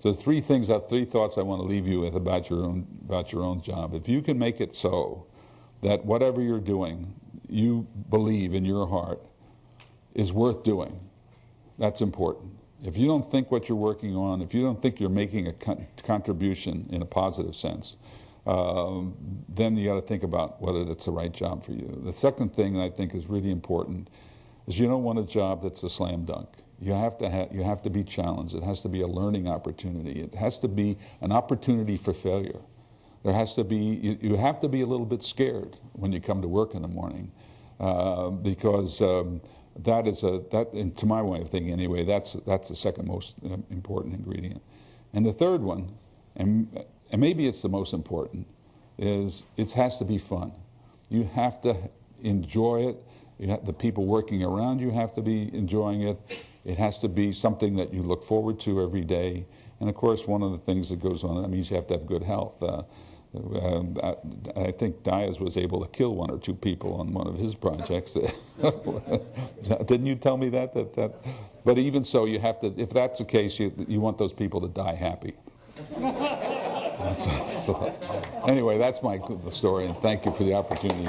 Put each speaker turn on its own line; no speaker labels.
So three things, uh, three thoughts I want to leave you with about your own about your own job. If you can make it so that whatever you're doing, you believe in your heart is worth doing, that's important. If you don't think what you're working on, if you don't think you're making a con- contribution in a positive sense, um, then you got to think about whether that's the right job for you. The second thing I think is really important is you don't want a job that's a slam dunk. You have, to have, you have to be challenged. It has to be a learning opportunity. It has to be an opportunity for failure. There has to be, you, you have to be a little bit scared when you come to work in the morning uh, because um, that is a, that, to my way of thinking anyway, that's, that's the second most uh, important ingredient. And the third one, and, and maybe it's the most important, is it has to be fun. You have to enjoy it. Have, the people working around you have to be enjoying it. It has to be something that you look forward to every day. And of course, one of the things that goes on, that means you have to have good health. Uh, um, I, I think Diaz was able to kill one or two people on one of his projects. Didn't you tell me that? That, that? But even so, you have to, if that's the case, you, you want those people to die happy. so, so, anyway, that's my story, and thank you for the opportunity.